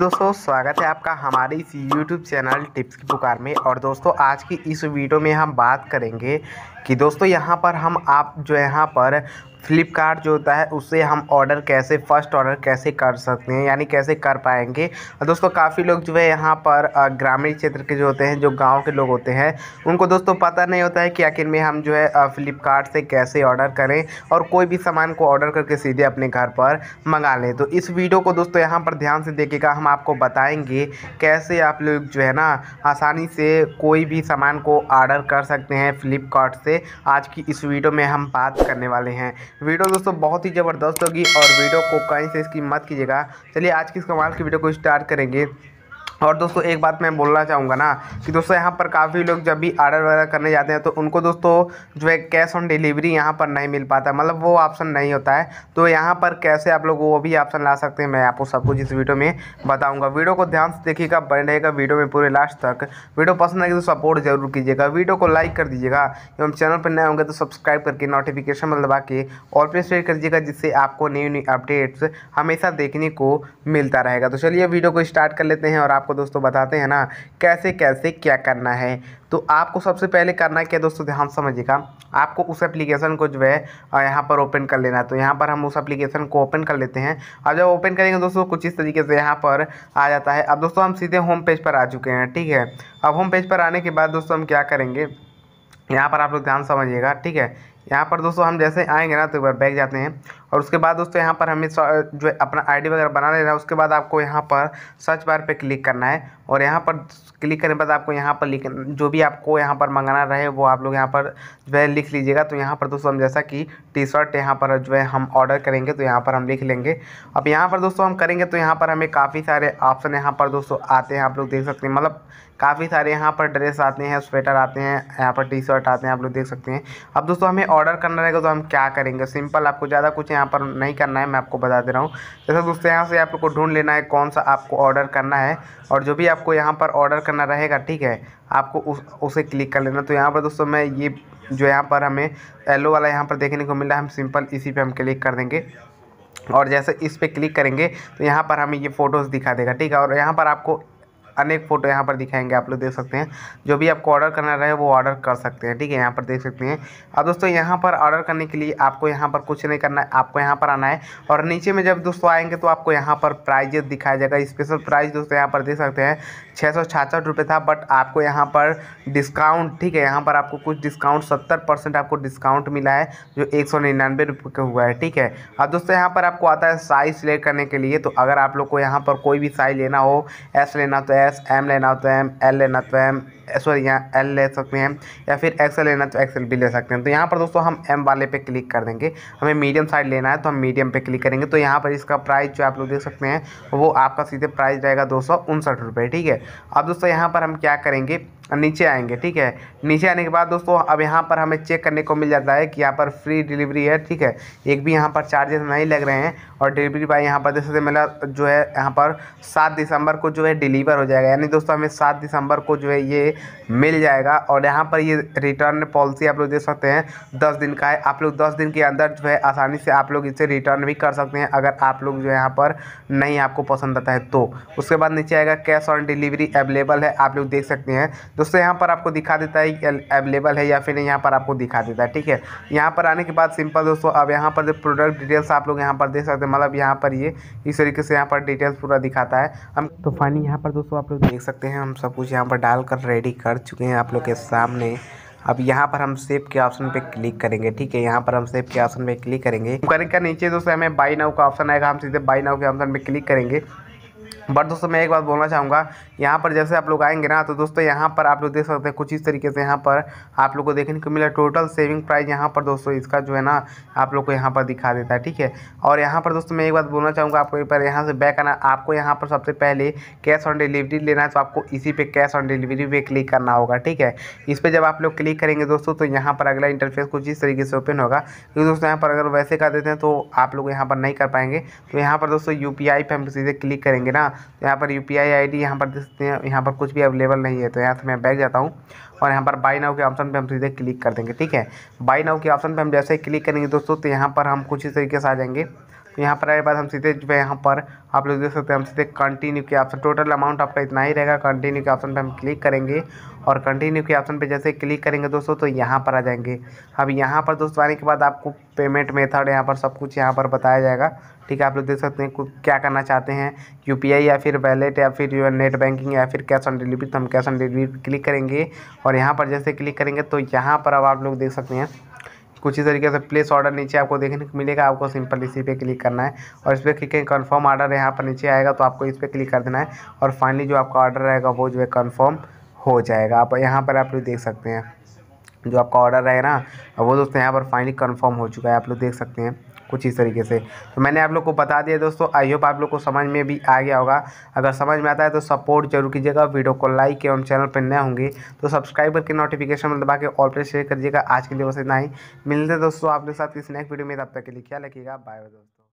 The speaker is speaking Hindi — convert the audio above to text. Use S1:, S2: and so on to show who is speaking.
S1: दोस्तों स्वागत है आपका हमारे इस यूट्यूब चैनल टिप्स की पुकार में और दोस्तों आज की इस वीडियो में हम बात करेंगे कि दोस्तों यहाँ पर हम आप जो यहाँ पर फ्लिपकार्ट जो होता है उससे हम ऑर्डर कैसे फ़र्स्ट ऑर्डर कैसे कर सकते हैं यानी कैसे कर पाएंगे दोस्तों काफ़ी लोग जो है यहाँ पर ग्रामीण क्षेत्र के जो होते हैं जो गाँव के लोग होते हैं उनको दोस्तों पता नहीं होता है कि आखिर में हम जो है फ़्लिपकार्ट से कैसे ऑर्डर करें और कोई भी सामान को ऑर्डर करके सीधे अपने घर पर मंगा लें तो इस वीडियो को दोस्तों यहाँ पर ध्यान से देखेगा हम आपको बताएँगे कैसे आप लोग जो है ना आसानी से कोई भी सामान को ऑर्डर कर सकते हैं फ्लिपकार्ट से आज की इस वीडियो में हम बात करने वाले हैं वीडियो दोस्तों बहुत ही ज़बरदस्त होगी और वीडियो को कहीं से इसकी मत कीजिएगा चलिए आज की इस कमाल की वीडियो को स्टार्ट करेंगे और दोस्तों एक बात मैं बोलना चाहूँगा ना कि दोस्तों यहाँ पर काफ़ी लोग जब भी आर्डर वगैरह करने जाते हैं तो उनको दोस्तों जो है कैश ऑन डिलीवरी यहाँ पर नहीं मिल पाता मतलब वो ऑप्शन नहीं होता है तो यहाँ पर कैसे आप लोग वो भी ऑप्शन ला सकते हैं मैं आपको सब कुछ इस वीडियो में बताऊँगा वीडियो को ध्यान से देखिएगा बने रहेगा वीडियो में पूरे लास्ट तक वीडियो पसंद आएगी तो सपोर्ट जरूर कीजिएगा वीडियो को लाइक कर दीजिएगा एवं चैनल पर नए होंगे तो सब्सक्राइब करके नोटिफिकेशन बल दबा के और पे शेयर कर दीजिएगा जिससे आपको न्यू न्यू अपडेट्स हमेशा देखने को मिलता रहेगा तो चलिए वीडियो को स्टार्ट कर लेते हैं और आप आपको दोस्तों बताते हैं ना कैसे कैसे क्या करना है तो आपको सबसे पहले करना क्या दोस्तों ध्यान समझिएगा आपको उस एप्लीकेशन को जो है यहाँ पर ओपन कर लेना है तो यहाँ पर हम उस एप्लीकेशन को ओपन कर लेते हैं और जब ओपन करेंगे दोस्तों कुछ इस तरीके से यहाँ पर आ जाता है अब दोस्तों हम सीधे होम पेज पर आ चुके हैं ठीक है अब होम पेज पर आने के बाद दोस्तों हम क्या करेंगे यहाँ पर आप लोग ध्यान समझिएगा ठीक है यहाँ पर दोस्तों हम जैसे आएंगे ना तो एक बार बैग जाते हैं और उसके बाद दोस्तों यहाँ पर हमें जो अपना आईडी वगैरह बना लेना है उसके बाद आपको यहाँ पर सर्च बार पे क्लिक करना है और यहाँ पर क्लिक करने के बाद आपको यहाँ पर लिख जो भी आपको यहाँ पर मंगाना रहे वो आप लोग यहाँ पर जो है लिख लीजिएगा तो यहाँ पर दोस्तों हम जैसा कि टी शर्ट यहाँ पर जो है हम ऑर्डर करेंगे तो यहाँ पर हम लिख लेंगे अब यहाँ पर दोस्तों हम करेंगे तो यहाँ पर हमें काफ़ी सारे ऑप्शन यहाँ पर दोस्तों आते हैं आप लोग देख सकते हैं मतलब काफ़ी सारे यहाँ पर ड्रेस आते हैं स्वेटर आते हैं यहाँ पर टी शर्ट आते हैं आप लोग देख सकते हैं अब दोस्तों हमें ऑर्डर करना रहेगा तो हम क्या करेंगे सिंपल आपको ज़्यादा कुछ यहाँ पर नहीं करना है मैं आपको बता दे रहा हूँ जैसे दोस्तों यहाँ से आप लोग को ढूंढ लेना है कौन सा आपको ऑर्डर करना है और जो भी आपको यहाँ पर ऑर्डर करना रहेगा ठीक है आपको उस उसे क्लिक कर लेना तो यहाँ पर दोस्तों मैं ये जो यहाँ पर हमें येलो वाला यहाँ पर देखने को मिला है हम सिंपल इसी पर हम क्लिक कर देंगे और जैसे इस पर क्लिक करेंगे तो यहाँ पर हमें ये फ़ोटोज़ दिखा देगा ठीक है और यहाँ पर आपको अनेक फ़ोटो यहाँ पर दिखाएंगे आप लोग देख सकते हैं जो भी आपको ऑर्डर करना रहे वो ऑर्डर कर सकते हैं ठीक है यहाँ पर देख सकते हैं अब दोस्तों यहाँ पर ऑर्डर करने के लिए आपको यहाँ पर कुछ नहीं करना है आपको यहाँ पर आना है और नीचे में जब दोस्तों आएंगे तो आपको यहाँ पर प्राइजेस दिखाया जाएगा स्पेशल प्राइस दोस्तों यहाँ पर देख सकते हैं छः सौ रुपये था बट आपको यहाँ पर डिस्काउंट ठीक है यहाँ पर आपको कुछ डिस्काउंट सत्तर परसेंट आपको डिस्काउंट मिला है जो एक सौ निन्यानवे रुपये का हुआ है ठीक है अब दोस्तों यहाँ पर आपको आता है साइज़ सिलेक्ट करने के लिए तो अगर आप लोग को यहाँ पर कोई भी साइज़ लेना हो एस लेना तो एस एस एम लेना तो एम एल लेना तो एम सॉरी यहाँ एल ले सकते हैं या फिर एक्सएल लेना तो एक्सल भी ले सकते हैं तो यहाँ पर दोस्तों हम एम वाले पे क्लिक कर देंगे हमें मीडियम साइज लेना है तो हम मीडियम पे क्लिक करेंगे तो यहाँ पर इसका प्राइस जो आप लोग देख सकते हैं वो आपका सीधे प्राइस रहेगा दो ठीक है अब दोस्तों यहाँ पर हम क्या करेंगे नीचे आएंगे ठीक है नीचे आने के बाद दोस्तों अब यहाँ पर हमें चेक करने को मिल जाता है कि यहाँ पर फ्री डिलीवरी है ठीक है एक भी यहाँ पर चार्जेस नहीं लग रहे हैं और डिलीवरी बाय यहाँ पर जैसे मेरा जो है यहाँ पर सात दिसंबर को जो है डिलीवर हो जाएगा यानी दोस्तों हमें सात दिसंबर को जो है ये मिल जाएगा और यहाँ पर ये रिटर्न पॉलिसी आप लोग देख सकते हैं दस दिन का है आप लोग दस दिन के अंदर जो है आसानी से आप लोग इसे रिटर्न भी कर सकते हैं अगर आप लोग जो यहाँ पर नहीं आपको पसंद आता है तो उसके बाद नीचे आएगा कैश ऑन डिलीवरी अवेलेबल है आप लोग देख सकते हैं दोस्तों यहाँ पर आपको दिखा देता है अवेलेबल है या फिर यहाँ पर आपको दिखा देता है ठीक है यहाँ पर आने के बाद सिंपल दोस्तों अब यहाँ पर जो प्रोडक्ट डिटेल्स आप लोग यहाँ पर देख सकते हैं मतलब यहाँ पर ये इस तरीके से यहाँ पर डिटेल्स पूरा दिखाता है हम तो फाइनली यहाँ पर दोस्तों आप लोग देख सकते हैं हम सब कुछ यहाँ पर डाल कर रेडी रेडी कर चुके हैं आप लोग के सामने अब यहाँ पर हम सेव के ऑप्शन पे क्लिक करेंगे ठीक है यहाँ पर हम सेव के ऑप्शन पे क्लिक करेंगे करने का नीचे दोस्तों हमें बाई नाउ का ऑप्शन आएगा हम सीधे बाई नाउ के ऑप्शन पे क्लिक करेंगे बट दोस्तों मैं एक बात बोलना चाहूँगा यहाँ पर जैसे आप लोग आएंगे ना तो दोस्तों यहाँ पर आप लोग देख सकते हैं कुछ इस तरीके से यहाँ पर आप लोग को देखने को मिला टोटल सेविंग प्राइस यहाँ पर दोस्तों इसका जो है ना आप लोग को यहाँ पर दिखा देता है ठीक है और यहाँ पर दोस्तों मैं एक बात बोलना चाहूँगा आपको एक बार यहाँ से बैक आना आपको यहाँ पर सबसे पहले कैश ऑन डिलीवरी लेना है तो आपको इसी पर कैश ऑन डिलीवरी पर क्लिक करना होगा ठीक है इस पर जब आप लोग क्लिक करेंगे दोस्तों तो यहाँ पर अगला इंटरफेस कुछ इस तरीके से ओपन होगा क्योंकि दोस्तों यहाँ पर अगर वैसे कर देते हैं तो आप लोग यहाँ पर नहीं कर पाएंगे तो यहाँ पर दोस्तों यू पी आई पर हम सीधे क्लिक करेंगे ना तो यहाँ पर U P I I D यहाँ पर देख सकते हैं यहाँ पर कुछ भी अवेलेबल नहीं है तो यहाँ से मैं बैक जाता हूँ और यहाँ पर बाई नाउ के ऑप्शन पे हम सीधे क्लिक कर देंगे ठीक है बाई नाउ के ऑप्शन पे हम जैसे ही क्लिक करेंगे दोस्तों तो यहाँ पर हम कुछ इस तरीके से आ जाएंगे यहाँ पर आए बाद हम सीधे जो है यहाँ पर आप लोग देख सकते हैं हम सीधे कंटिन्यू के ऑप्शन टोटल अमाउंट आपका इतना ही रहेगा कंटिन्यू के ऑप्शन पर हम क्लिक करेंगे और कंटिन्यू के ऑप्शन पर जैसे क्लिक करेंगे दोस्तों तो यहाँ पर आ जाएंगे अब यहाँ पर दोस्तों आने के बाद आपको पेमेंट मेथड यहाँ पर सब कुछ यहाँ पर बताया जाएगा ठीक है आप लोग देख सकते हैं क्या करना चाहते हैं यू या फिर वैलेट या फिर नेट बैंकिंग या फिर कैश ऑन डिलीवरी तो हम कैश ऑन डिलीवरी क्लिक करेंगे और यहाँ पर जैसे क्लिक करेंगे तो यहाँ पर अब आप लोग देख सकते हैं कुछ ही तरीके से प्लेस ऑर्डर नीचे आपको देखने को मिलेगा आपको सिंपल इसी पे क्लिक करना है और इस पर क्लिक करें कन्फर्म ऑर्डर यहाँ पर नीचे आएगा तो आपको इस पर क्लिक कर देना है और फाइनली जो आपका ऑर्डर रहेगा वो जो है कन्फर्म हो जाएगा आप यहाँ पर आप लोग देख सकते हैं जो आपका ऑर्डर है ना वो दोस्तों यहाँ पर फाइनली कन्फर्म हो चुका है आप लोग देख सकते हैं कुछ इस तरीके से तो मैंने आप लोग को बता दिया दोस्तों आई होप आप लोग को समझ में भी आ गया होगा अगर समझ में आता है तो सपोर्ट जरूर कीजिएगा वीडियो को लाइक एवं चैनल पर नए होंगे तो सब्सक्राइब करके नोटिफिकेशन दबा के ऑल पर शेयर कर दीजिएगा आज के लिए बस इतना ही मिलते हैं दोस्तों लोग साथ इस नेक्स्ट वीडियो में तब तक के लिए क्या लगेगा बाय दोस्तों